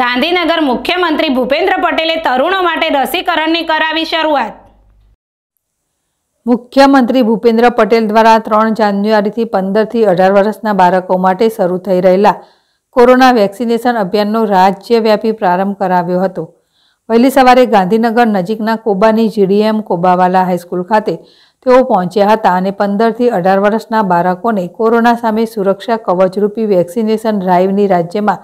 ગાંધીનગર મુખ્યમંત્રી ભૂપેન્દ્ર પટેલે તરુણો માટે રસીકરણની કરાવી શરૂઆત મુખ્યમંત્રી ભૂપેન્દ્ર પટેલ દ્વારા ત્રણ જાન્યુઆરીથી પંદરથી અઢાર વર્ષના બાળકો માટે શરૂ થઈ રહેલા કોરોના વેક્સિનેશન અભિયાનનો રાજ્યવ્યાપી પ્રારંભ કરાવ્યો હતો વહેલી સવારે ગાંધીનગર નજીકના કોબાની જીડીએમ કોબાવાલા હાઈસ્કૂલ ખાતે તેઓ પહોંચ્યા હતા અને પંદરથી અઢાર વર્ષના બાળકોને કોરોના સામે સુરક્ષા કવચરૂપી વેક્સિનેશન ડ્રાઇવની રાજ્યમાં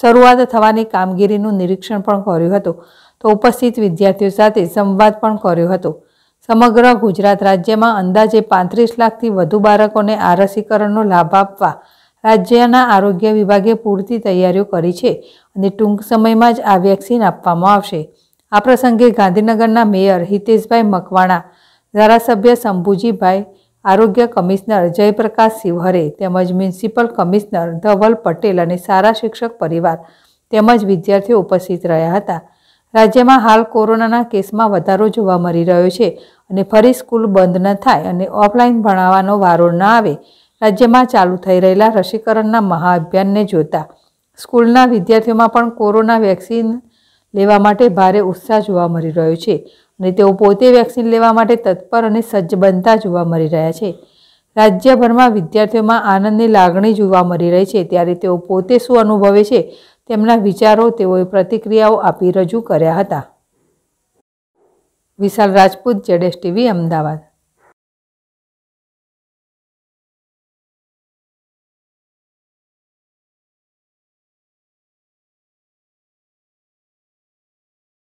શરૂઆત થવાની કામગીરીનું નિરીક્ષણ પણ કર્યું હતું તો ઉપસ્થિત વિદ્યાર્થીઓ સાથે સંવાદ પણ કર્યો હતો સમગ્ર ગુજરાત રાજ્યમાં અંદાજે પાંત્રીસ લાખથી વધુ બાળકોને આ રસીકરણનો લાભ આપવા રાજ્યના આરોગ્ય વિભાગે પૂરતી તૈયારીઓ કરી છે અને ટૂંક સમયમાં જ આ વેક્સિન આપવામાં આવશે આ પ્રસંગે ગાંધીનગરના મેયર હિતેશભાઈ મકવાણા ધારાસભ્ય શંભુજીભાઈ આરોગ્ય કમિશનર જયપ્રકાશ શિવહરે તેમજ મ્યુનિસિપલ કમિશનર ધવલ પટેલ અને સારા શિક્ષક પરિવાર તેમજ વિદ્યાર્થીઓ ઉપસ્થિત રહ્યા હતા રાજ્યમાં હાલ કોરોનાના કેસમાં વધારો જોવા મળી રહ્યો છે અને ફરી સ્કૂલ બંધ ન થાય અને ઓફલાઈન ભણાવવાનો વારો ન આવે રાજ્યમાં ચાલુ થઈ રહેલા રસીકરણના મહાઅભિયાનને જોતા સ્કૂલના વિદ્યાર્થીઓમાં પણ કોરોના વેક્સિન લેવા માટે ભારે ઉત્સાહ જોવા મળી રહ્યો છે અને તેઓ પોતે વેક્સિન લેવા માટે તત્પર અને સજ્જ બનતા જોવા મળી રહ્યા છે રાજ્યભરમાં વિદ્યાર્થીઓમાં આનંદની લાગણી જોવા મળી રહી છે ત્યારે તેઓ પોતે શું અનુભવે છે તેમના વિચારો તેઓએ પ્રતિક્રિયાઓ આપી રજૂ કર્યા હતા વિશાલ રાજપૂત જેડેશ ટીવી અમદાવાદ